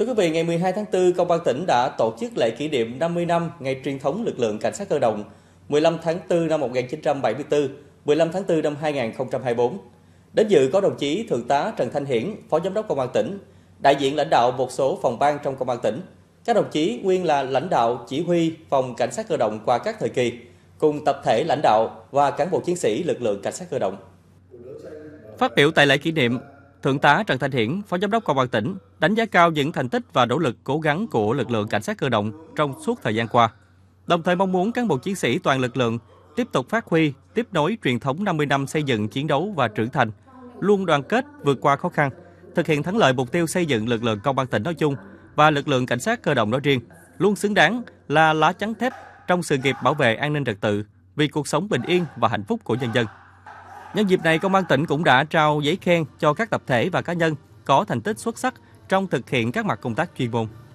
Thưa quý vị, ngày 12 tháng 4, Công an tỉnh đã tổ chức lễ kỷ niệm 50 năm ngày truyền thống lực lượng cảnh sát cơ động 15 tháng 4 năm 1974, 15 tháng 4 năm 2024. Đến dự có đồng chí Thượng tá Trần Thanh Hiển, Phó Giám đốc Công an tỉnh, đại diện lãnh đạo một số phòng ban trong Công an tỉnh, các đồng chí nguyên là lãnh đạo chỉ huy phòng cảnh sát cơ động qua các thời kỳ, cùng tập thể lãnh đạo và cán bộ chiến sĩ lực lượng cảnh sát cơ động. Phát biểu tại lễ kỷ niệm, Thượng tá Trần Thanh Hiển, Phó Giám đốc Công an tỉnh, đánh giá cao những thành tích và nỗ lực cố gắng của lực lượng cảnh sát cơ động trong suốt thời gian qua. Đồng thời mong muốn cán bộ chiến sĩ toàn lực lượng tiếp tục phát huy, tiếp nối truyền thống 50 năm xây dựng, chiến đấu và trưởng thành, luôn đoàn kết vượt qua khó khăn, thực hiện thắng lợi mục tiêu xây dựng lực lượng công an tỉnh nói chung và lực lượng cảnh sát cơ động nói riêng, luôn xứng đáng là lá chắn thép trong sự nghiệp bảo vệ an ninh trật tự vì cuộc sống bình yên và hạnh phúc của nhân dân. Nhân dịp này, Công an tỉnh cũng đã trao giấy khen cho các tập thể và cá nhân có thành tích xuất sắc trong thực hiện các mặt công tác chuyên môn.